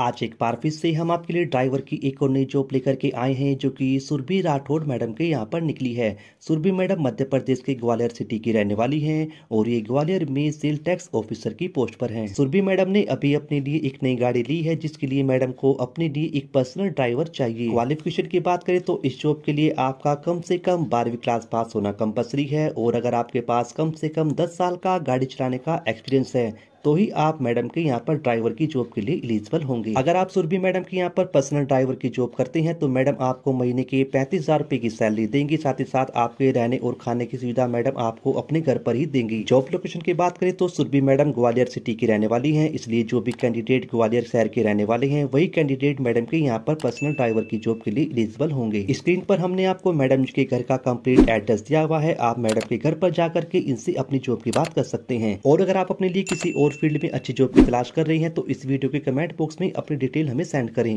आज एक बार फिर से हम आपके लिए ड्राइवर की एक और नई जॉब लेकर के आए हैं जो कि सुरभि राठौड़ मैडम के यहाँ पर निकली है सुरभि मैडम मध्य प्रदेश के ग्वालियर सिटी की रहने वाली हैं और ये ग्वालियर में सेल टैक्स ऑफिसर की पोस्ट पर हैं सुरभि मैडम ने अभी अपने लिए एक नई गाड़ी ली है जिसके लिए मैडम को अपने लिए एक पर्सनल ड्राइवर चाहिए क्वालिफिकेशन की बात करें तो इस जॉब के लिए आपका कम से कम बारहवीं क्लास पास होना कंपल्सरी है और अगर आपके पास कम से कम दस साल का गाड़ी चलाने का एक्सपीरियंस है तो ही आप मैडम के यहाँ पर ड्राइवर की जॉब के लिए एलिजिबल होंगे अगर आप सुरभि मैडम के यहाँ पर पर्सनल ड्राइवर की जॉब करते हैं तो मैडम आपको महीने के पैंतीस हजार रूपए की सैलरी देंगी साथ ही साथ आपके रहने और खाने की सुविधा मैडम आपको अपने घर पर ही देंगी जॉब लोकेशन की बात करें तो सुरभि मैडम ग्वालियर सिटी की रहने वाली है इसलिए जो भी कैंडिडेट ग्वालियर शहर के रहने वाले हैं वही कैंडिडेट मैडम के यहाँ पर पर्सनल ड्राइवर की जॉब के लिए एलिजिबल होंगे स्क्रीन पर हमने आपको मैडम के घर का कम्प्लीट एड्रेस दिया हुआ है आप मैडम के घर पर जाकर के इनसे अपनी जॉब की बात कर सकते हैं और अगर आप अपने लिए किसी और और फील्ड में अच्छी जॉब की तलाश कर रही हैं तो इस वीडियो के कमेंट बॉक्स में अपनी डिटेल हमें सेंड करें